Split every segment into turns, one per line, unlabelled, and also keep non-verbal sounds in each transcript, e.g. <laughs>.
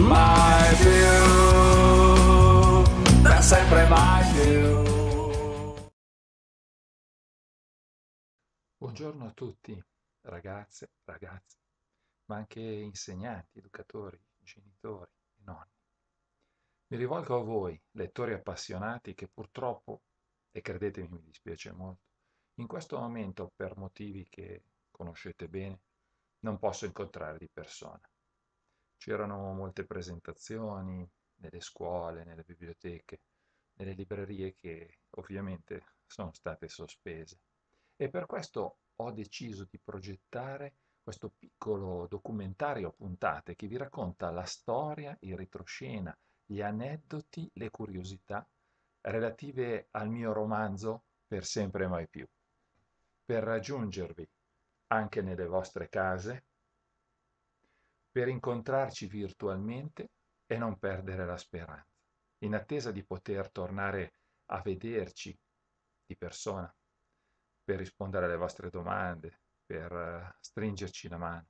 mai più, per sempre mai più. Buongiorno a tutti, ragazze, ragazzi, ma anche insegnanti, educatori, genitori e nonni. Mi rivolgo a voi, lettori appassionati, che purtroppo, e credetemi mi dispiace molto, in questo momento, per motivi che conoscete bene, non posso incontrare di persona. C'erano molte presentazioni nelle scuole, nelle biblioteche, nelle librerie che ovviamente sono state sospese. E per questo ho deciso di progettare questo piccolo documentario a puntate che vi racconta la storia il retroscena, gli aneddoti, le curiosità relative al mio romanzo Per sempre e mai più. Per raggiungervi anche nelle vostre case per incontrarci virtualmente e non perdere la speranza, in attesa di poter tornare a vederci di persona, per rispondere alle vostre domande, per eh, stringerci la mano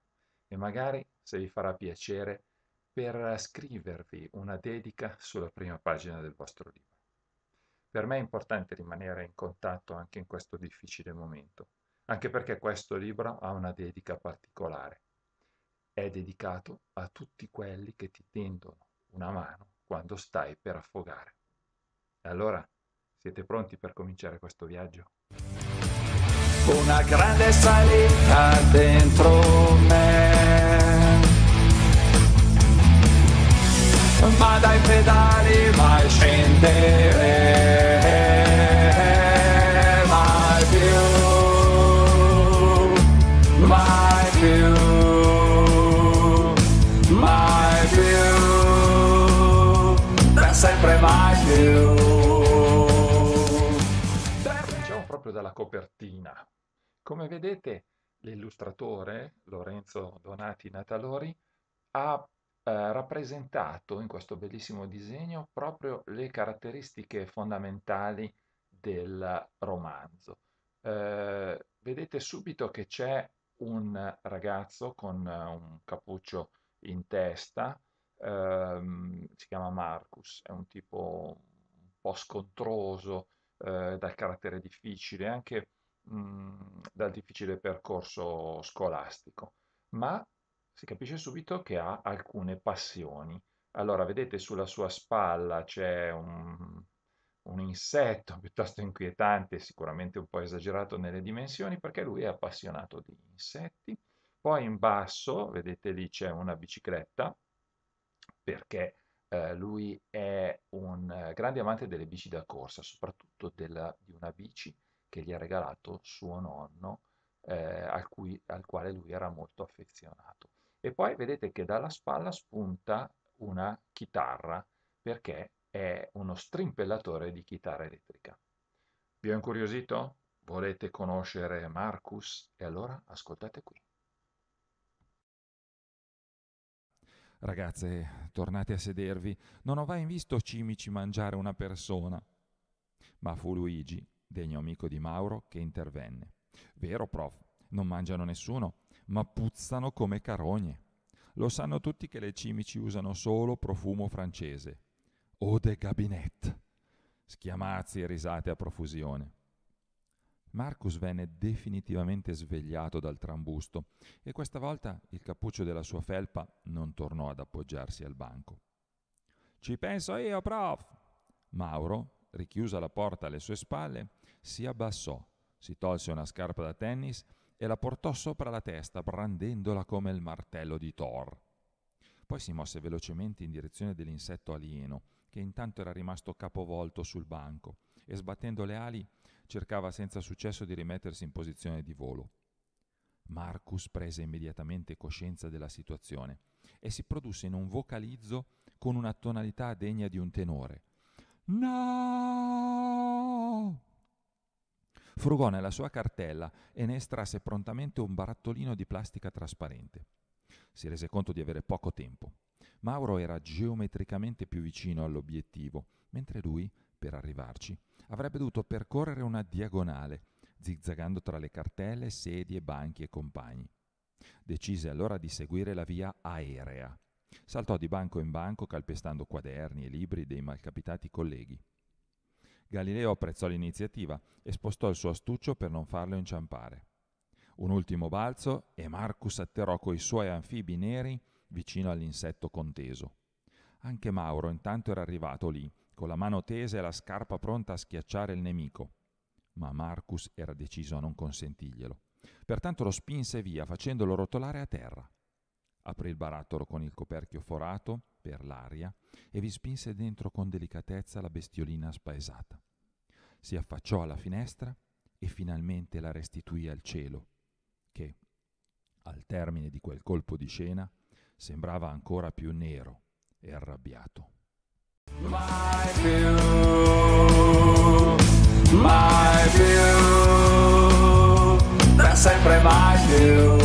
e magari, se vi farà piacere, per eh, scrivervi una dedica sulla prima pagina del vostro libro. Per me è importante rimanere in contatto anche in questo difficile momento, anche perché questo libro ha una dedica particolare è dedicato a tutti quelli che ti tendono una mano quando stai per affogare. E allora, siete pronti per cominciare questo viaggio? Una grande salita dentro me. Ma dai pedali mai scendere. la copertina. Come vedete l'illustratore Lorenzo Donati Natalori ha eh, rappresentato in questo bellissimo disegno proprio le caratteristiche fondamentali del romanzo. Eh, vedete subito che c'è un ragazzo con eh, un cappuccio in testa, ehm, si chiama Marcus, è un tipo un po' scontroso, eh, dal carattere difficile, anche mh, dal difficile percorso scolastico, ma si capisce subito che ha alcune passioni. Allora, vedete sulla sua spalla c'è un, un insetto <laughs> piuttosto inquietante, sicuramente un po' esagerato nelle dimensioni, perché lui è appassionato di insetti. Poi in basso, vedete lì c'è una bicicletta, perché eh, lui è un eh, grande amante delle bici da corsa, soprattutto della, di una bici che gli ha regalato suo nonno, eh, al, cui, al quale lui era molto affezionato. E poi vedete che dalla spalla spunta una chitarra, perché è uno strimpellatore di chitarra elettrica. Vi ho incuriosito? Volete conoscere Marcus? E allora ascoltate qui. Ragazze, tornate a sedervi, non ho mai visto cimici mangiare una persona. Ma fu Luigi, degno amico di Mauro, che intervenne. Vero, prof, non mangiano nessuno, ma puzzano come carogne. Lo sanno tutti che le cimici usano solo profumo francese. Eau de Gabinet. Schiamazzi e risate a profusione. Marcus venne definitivamente svegliato dal trambusto e questa volta il cappuccio della sua felpa non tornò ad appoggiarsi al banco. Ci penso io, prof! Mauro, richiusa la porta alle sue spalle, si abbassò, si tolse una scarpa da tennis e la portò sopra la testa, brandendola come il martello di Thor. Poi si mosse velocemente in direzione dell'insetto alieno, che intanto era rimasto capovolto sul banco, e sbattendo le ali cercava senza successo di rimettersi in posizione di volo. Marcus prese immediatamente coscienza della situazione e si produsse in un vocalizzo con una tonalità degna di un tenore. No! Frugò nella sua cartella e ne estrasse prontamente un barattolino di plastica trasparente. Si rese conto di avere poco tempo. Mauro era geometricamente più vicino all'obiettivo, mentre lui per arrivarci avrebbe dovuto percorrere una diagonale, zigzagando tra le cartelle, sedie, banchi e compagni. Decise allora di seguire la via aerea. Saltò di banco in banco calpestando quaderni e libri dei malcapitati colleghi. Galileo apprezzò l'iniziativa e spostò il suo astuccio per non farlo inciampare. Un ultimo balzo e Marcus atterrò coi suoi anfibi neri vicino all'insetto conteso. Anche Mauro intanto era arrivato lì con la mano tesa e la scarpa pronta a schiacciare il nemico. Ma Marcus era deciso a non consentirglielo. Pertanto lo spinse via facendolo rotolare a terra. Aprì il barattolo con il coperchio forato per l'aria e vi spinse dentro con delicatezza la bestiolina spaesata. Si affacciò alla finestra e finalmente la restituì al cielo, che, al termine di quel colpo di scena, sembrava ancora più nero e arrabbiato. My view, my view, sempre é my view.